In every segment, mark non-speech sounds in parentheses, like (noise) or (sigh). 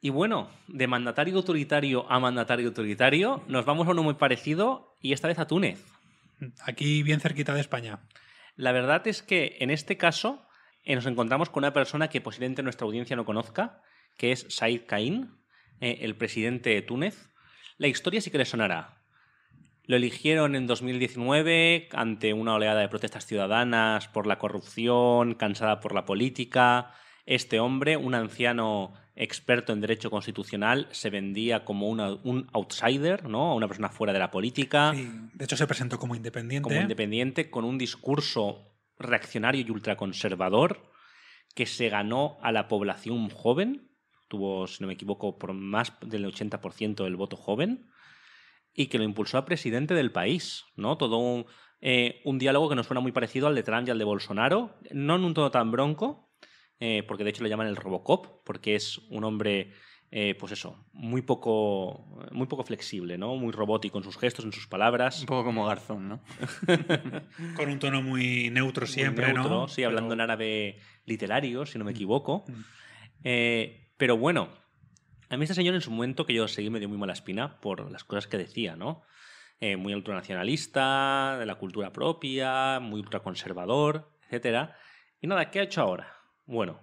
Y bueno, de mandatario autoritario a mandatario autoritario, nos vamos a uno muy parecido y esta vez a Túnez. Aquí bien cerquita de España. La verdad es que en este caso eh, nos encontramos con una persona que posiblemente nuestra audiencia no conozca, que es Said Caín, eh, el presidente de Túnez. La historia sí que le sonará. Lo eligieron en 2019 ante una oleada de protestas ciudadanas por la corrupción, cansada por la política. Este hombre, un anciano experto en derecho constitucional, se vendía como un outsider, ¿no? Una persona fuera de la política. De hecho, se presentó como independiente. Como independiente, con un discurso reaccionario y ultraconservador que se ganó a la población joven. Tuvo, si no me equivoco, por más del 80% del voto joven. Y que lo impulsó a presidente del país, ¿no? Todo un, eh, un diálogo que nos suena muy parecido al de Trump y al de Bolsonaro. No en un tono tan bronco, eh, porque de hecho lo llaman el Robocop, porque es un hombre, eh, pues eso, muy poco, muy poco flexible, ¿no? Muy robótico en sus gestos, en sus palabras. Un poco como Garzón, ¿no? (laughs) Con un tono muy neutro siempre, ¿no? Sí, hablando en árabe literario, si no me mm. equivoco. Mm. Eh, pero bueno, a mí este señor en su momento que yo seguí me dio muy mala espina por las cosas que decía, ¿no? muy ultranacionalista, de la cultura propia, muy ultraconservador, etcétera. Y nada, ¿qué ha hecho ahora? Bueno,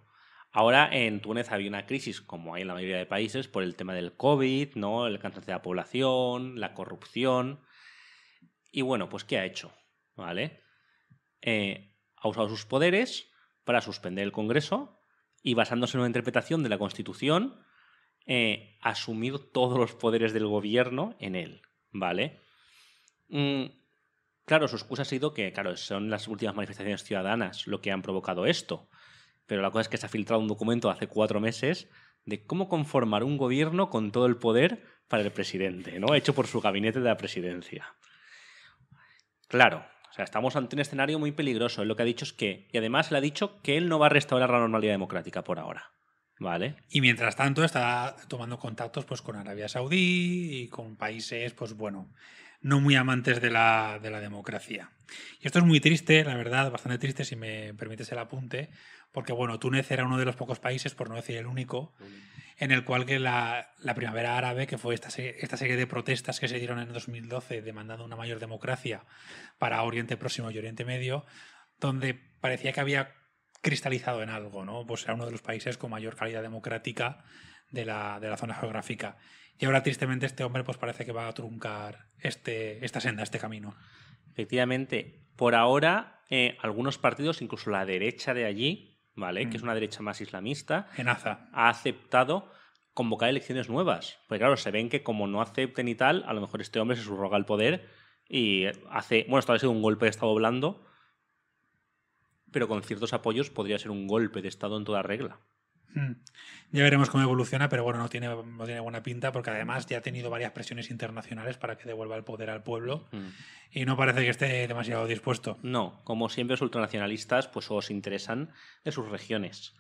ahora en Túnez había una crisis, como hay en la mayoría de países, por el tema del COVID, ¿no? el cáncer de la población, la corrupción. Y bueno, pues ¿qué ha hecho? ¿Vale? Eh, ha usado sus poderes para suspender el Congreso y basándose en una interpretación de la Constitución, eh, ha asumido todos los poderes del gobierno en él, ¿vale? Mm, claro, su excusa ha sido que, claro, son las últimas manifestaciones ciudadanas lo que han provocado esto. Pero la cosa es que se ha filtrado un documento hace cuatro meses de cómo conformar un gobierno con todo el poder para el presidente, ¿no? Hecho por su gabinete de la presidencia. Claro, o sea, estamos ante un escenario muy peligroso. lo que ha dicho es que, y además le ha dicho que él no va a restaurar la normalidad democrática por ahora. Y mientras tanto está tomando contactos pues, con Arabia Saudí y con países, pues bueno, no muy amantes de la, democracia. Y esto es muy triste, la verdad, bastante triste, si me permites el apunte, porque bueno, Túnez era uno de los pocos países, por no decir el único, en el cual la, la primavera árabe, que fue esta, esta serie de protestas que se dieron en 2012 demandando una mayor democracia para Oriente Próximo y Oriente Medio, donde parecía que había cristalizado en algo, ¿no? Pues era uno de los países con mayor calidad democrática de la, zona geográfica. Y ahora, tristemente, este hombre pues parece que va a truncar este, esta senda, este camino. Efectivamente, por ahora, eh, algunos partidos, incluso la derecha de allí, ¿vale? Que mm. es una derecha más islamista, ha aceptado convocar elecciones nuevas. Porque claro, se ven que como no acepten y tal, a lo mejor este hombre se subroga al poder y hace, bueno, esto ha sido un golpe de Estado blando, pero con ciertos apoyos podría ser un golpe de Estado en toda regla. Hmm. Ya veremos cómo evoluciona, pero bueno, no tiene, no tiene buena pinta porque además ya ha tenido varias presiones internacionales para que devuelva el poder al pueblo hmm. y no parece que esté demasiado dispuesto. No, como siempre los ultranacionalistas pues os interesan de sus regiones.